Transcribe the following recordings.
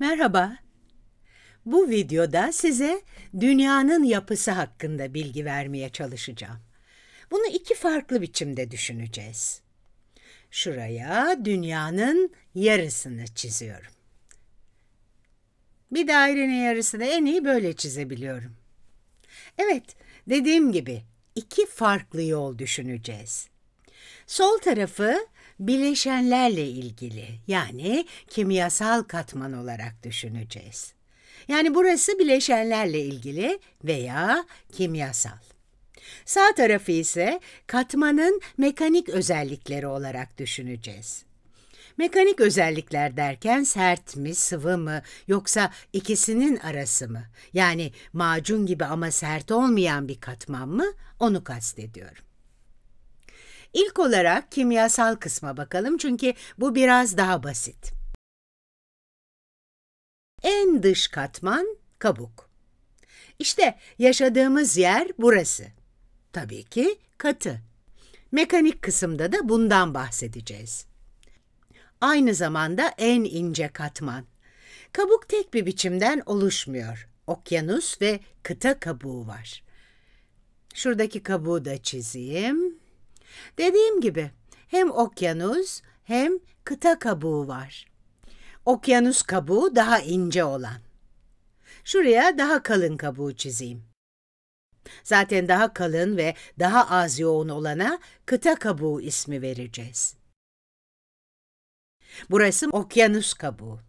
Merhaba. Bu videoda size dünyanın yapısı hakkında bilgi vermeye çalışacağım. Bunu iki farklı biçimde düşüneceğiz. Şuraya dünyanın yarısını çiziyorum. Bir dairenin yarısını en iyi böyle çizebiliyorum. Evet, dediğim gibi iki farklı yol düşüneceğiz. Sol tarafı bileşenlerle ilgili yani kimyasal katman olarak düşüneceğiz. Yani burası bileşenlerle ilgili veya kimyasal. Sağ tarafı ise katmanın mekanik özellikleri olarak düşüneceğiz. Mekanik özellikler derken sert mi, sıvı mı yoksa ikisinin arası mı? Yani macun gibi ama sert olmayan bir katman mı? Onu kastediyorum. İlk olarak kimyasal kısma bakalım çünkü bu biraz daha basit. En dış katman kabuk. İşte yaşadığımız yer burası. Tabii ki katı. Mekanik kısımda da bundan bahsedeceğiz. Aynı zamanda en ince katman. Kabuk tek bir biçimden oluşmuyor. Okyanus ve kıta kabuğu var. Şuradaki kabuğu da çizeyim. Dediğim gibi hem okyanus hem kıta kabuğu var. Okyanus kabuğu daha ince olan. Şuraya daha kalın kabuğu çizeyim. Zaten daha kalın ve daha az yoğun olana kıta kabuğu ismi vereceğiz. Burası okyanus kabuğu.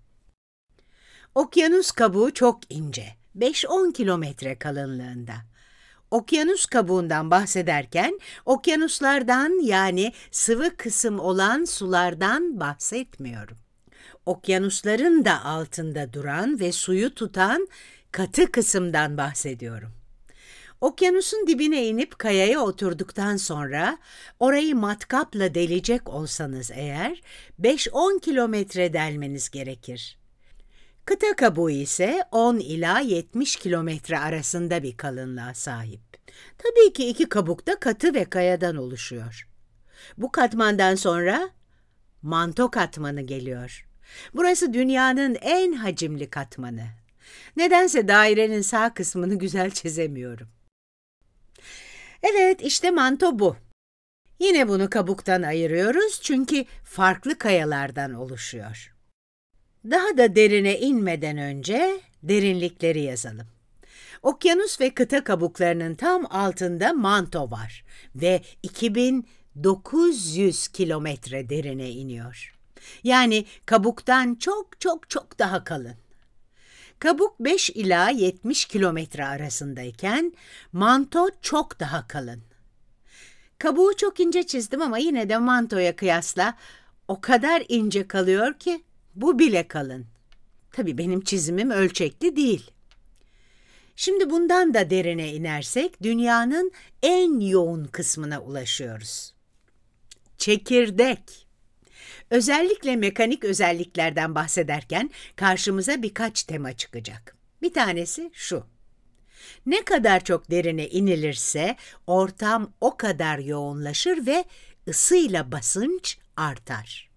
Okyanus kabuğu çok ince, 5-10 kilometre kalınlığında okyanus kabuğundan bahsederken okyanuslardan yani sıvı kısım olan sulardan bahsetmiyorum. Okyanusların da altında duran ve suyu tutan katı kısımdan bahsediyorum. Okyanusun dibine inip kayaya oturduktan sonra orayı matkapla delecek olsanız eğer 5-10 kilometre delmeniz gerekir. Kıta kabuğu ise 10 ila 70 kilometre arasında bir kalınlığa sahip. Tabii ki iki kabuk da katı ve kayadan oluşuyor. Bu katmandan sonra manto katmanı geliyor. Burası dünyanın en hacimli katmanı. Nedense dairenin sağ kısmını güzel çizemiyorum. Evet işte manto bu. Yine bunu kabuktan ayırıyoruz çünkü farklı kayalardan oluşuyor. Daha da derine inmeden önce derinlikleri yazalım. Okyanus ve kıta kabuklarının tam altında manto var ve 2900 kilometre derine iniyor. Yani kabuktan çok çok çok daha kalın. Kabuk 5 ila 70 kilometre arasındayken manto çok daha kalın. Kabuğu çok ince çizdim ama yine de mantoya kıyasla o kadar ince kalıyor ki bu bile kalın. Tabii benim çizimim ölçekli değil. Şimdi bundan da derine inersek dünyanın en yoğun kısmına ulaşıyoruz. Çekirdek. Özellikle mekanik özelliklerden bahsederken karşımıza birkaç tema çıkacak. Bir tanesi şu. Ne kadar çok derine inilirse ortam o kadar yoğunlaşır ve ısıyla basınç artar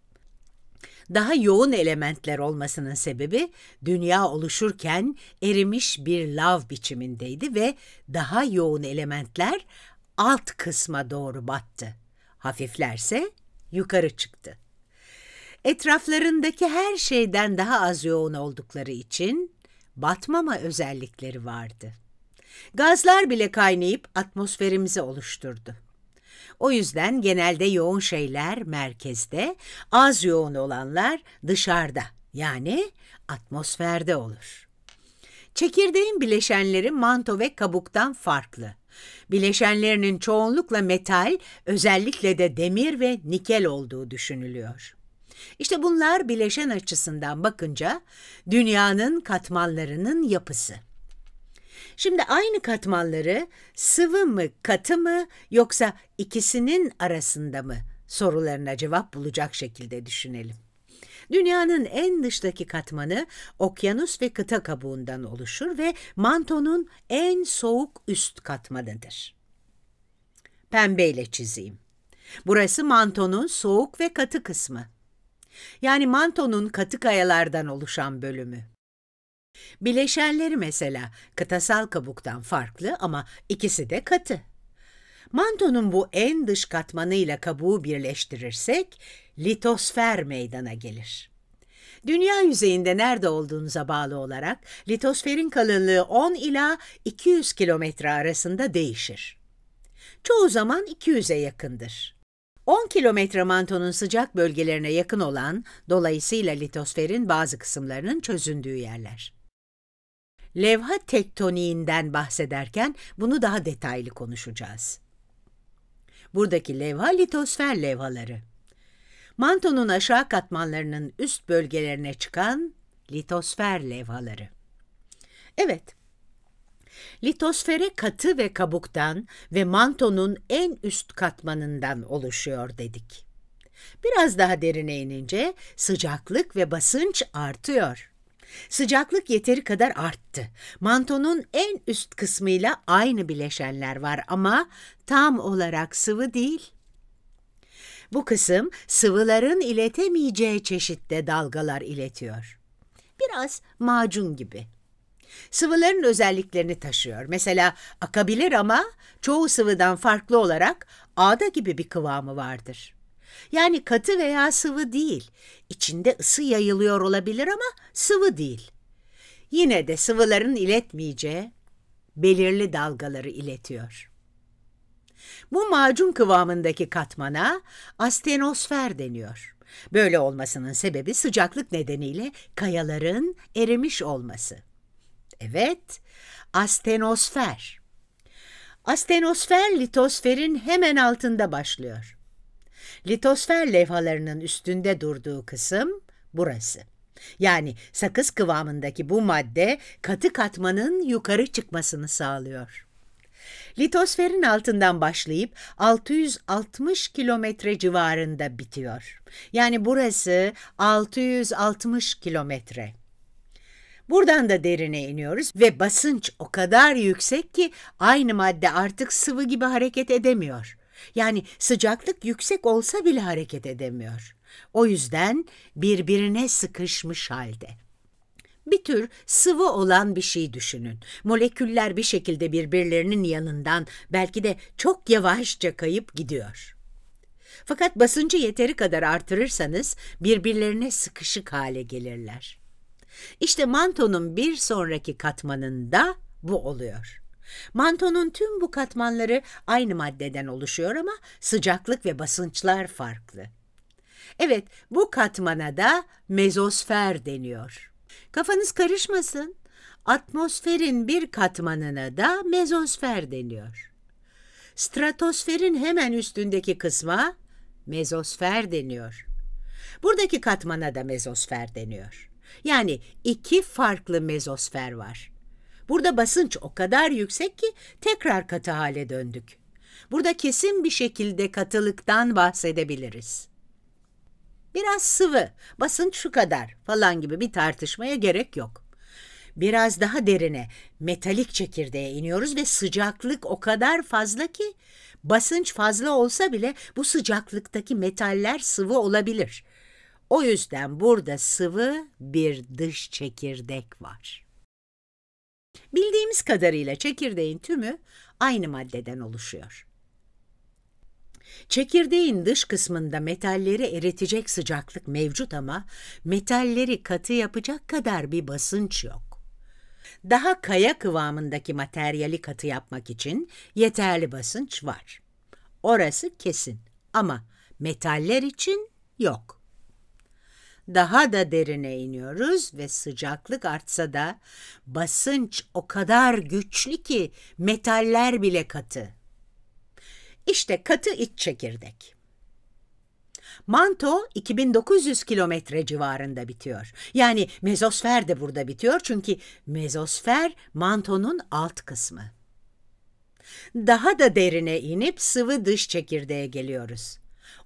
daha yoğun elementler olmasının sebebi dünya oluşurken erimiş bir lav biçimindeydi ve daha yoğun elementler alt kısma doğru battı. Hafiflerse yukarı çıktı. Etraflarındaki her şeyden daha az yoğun oldukları için batmama özellikleri vardı. Gazlar bile kaynayıp atmosferimizi oluşturdu. O yüzden genelde yoğun şeyler merkezde, az yoğun olanlar dışarıda yani atmosferde olur. Çekirdeğin bileşenleri manto ve kabuktan farklı. Bileşenlerinin çoğunlukla metal, özellikle de demir ve nikel olduğu düşünülüyor. İşte bunlar bileşen açısından bakınca dünyanın katmanlarının yapısı. Şimdi aynı katmanları sıvı mı katı mı yoksa ikisinin arasında mı sorularına cevap bulacak şekilde düşünelim. Dünyanın en dıştaki katmanı okyanus ve kıta kabuğundan oluşur ve mantonun en soğuk üst katmanıdır. Pembeyle çizeyim. Burası mantonun soğuk ve katı kısmı. Yani mantonun katı kayalardan oluşan bölümü. Bileşenleri mesela kıtasal kabuktan farklı ama ikisi de katı. Mantonun bu en dış katmanıyla kabuğu birleştirirsek litosfer meydana gelir. Dünya yüzeyinde nerede olduğunuza bağlı olarak litosferin kalınlığı 10 ila 200 kilometre arasında değişir. Çoğu zaman 200'e yakındır. 10 kilometre mantonun sıcak bölgelerine yakın olan, dolayısıyla litosferin bazı kısımlarının çözündüğü yerler levha tektoniğinden bahsederken bunu daha detaylı konuşacağız. Buradaki levha litosfer levhaları. Mantonun aşağı katmanlarının üst bölgelerine çıkan litosfer levhaları. Evet, litosfere katı ve kabuktan ve mantonun en üst katmanından oluşuyor dedik. Biraz daha derine inince sıcaklık ve basınç artıyor. Sıcaklık yeteri kadar arttı. Mantonun en üst kısmıyla aynı bileşenler var ama tam olarak sıvı değil. Bu kısım sıvıların iletemeyeceği çeşitte dalgalar iletiyor. Biraz macun gibi. Sıvıların özelliklerini taşıyor. Mesela akabilir ama çoğu sıvıdan farklı olarak ağda gibi bir kıvamı vardır. Yani katı veya sıvı değil. İçinde ısı yayılıyor olabilir ama sıvı değil. Yine de sıvıların iletmeyeceği belirli dalgaları iletiyor. Bu macun kıvamındaki katmana astenosfer deniyor. Böyle olmasının sebebi sıcaklık nedeniyle kayaların erimiş olması. Evet, astenosfer. Astenosfer litosferin hemen altında başlıyor. Litosfer levhalarının üstünde durduğu kısım burası. Yani sakız kıvamındaki bu madde katı katmanın yukarı çıkmasını sağlıyor. Litosferin altından başlayıp 660 kilometre civarında bitiyor. Yani burası 660 kilometre. Buradan da derine iniyoruz ve basınç o kadar yüksek ki aynı madde artık sıvı gibi hareket edemiyor. Yani sıcaklık yüksek olsa bile hareket edemiyor. O yüzden birbirine sıkışmış halde. Bir tür sıvı olan bir şey düşünün. Moleküller bir şekilde birbirlerinin yanından belki de çok yavaşça kayıp gidiyor. Fakat basıncı yeteri kadar artırırsanız birbirlerine sıkışık hale gelirler. İşte mantonun bir sonraki katmanında bu oluyor. Mantonun tüm bu katmanları aynı maddeden oluşuyor ama sıcaklık ve basınçlar farklı. Evet, bu katmana da mezosfer deniyor. Kafanız karışmasın. Atmosferin bir katmanına da mezosfer deniyor. Stratosferin hemen üstündeki kısma mezosfer deniyor. Buradaki katmana da mezosfer deniyor. Yani iki farklı mezosfer var. Burada basınç o kadar yüksek ki tekrar katı hale döndük. Burada kesin bir şekilde katılıktan bahsedebiliriz. Biraz sıvı, basınç şu kadar falan gibi bir tartışmaya gerek yok. Biraz daha derine, metalik çekirdeğe iniyoruz ve sıcaklık o kadar fazla ki basınç fazla olsa bile bu sıcaklıktaki metaller sıvı olabilir. O yüzden burada sıvı bir dış çekirdek var. Bildiğimiz kadarıyla çekirdeğin tümü aynı maddeden oluşuyor. Çekirdeğin dış kısmında metalleri eritecek sıcaklık mevcut ama metalleri katı yapacak kadar bir basınç yok. Daha kaya kıvamındaki materyali katı yapmak için yeterli basınç var. Orası kesin ama metaller için yok daha da derine iniyoruz ve sıcaklık artsa da basınç o kadar güçlü ki metaller bile katı. İşte katı iç çekirdek. Manto 2900 kilometre civarında bitiyor. Yani mezosfer de burada bitiyor çünkü mezosfer mantonun alt kısmı. Daha da derine inip sıvı dış çekirdeğe geliyoruz.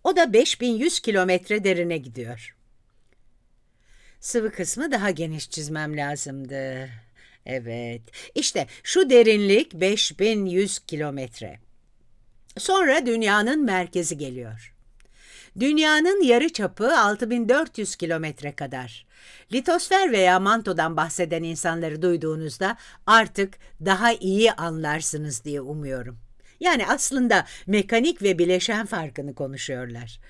O da 5100 kilometre derine gidiyor. Sıvı kısmı daha geniş çizmem lazımdı. Evet, işte şu derinlik 5100 kilometre. Sonra dünyanın merkezi geliyor. Dünyanın yarı çapı 6400 kilometre kadar. Litosfer veya mantodan bahseden insanları duyduğunuzda artık daha iyi anlarsınız diye umuyorum. Yani aslında mekanik ve bileşen farkını konuşuyorlar.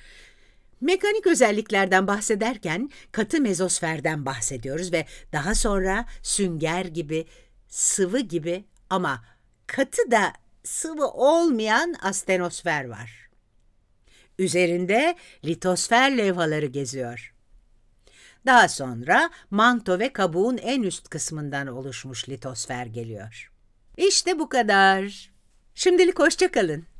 Mekanik özelliklerden bahsederken katı mezosferden bahsediyoruz ve daha sonra sünger gibi, sıvı gibi ama katı da sıvı olmayan astenosfer var. Üzerinde litosfer levhaları geziyor. Daha sonra manto ve kabuğun en üst kısmından oluşmuş litosfer geliyor. İşte bu kadar. Şimdilik hoşçakalın.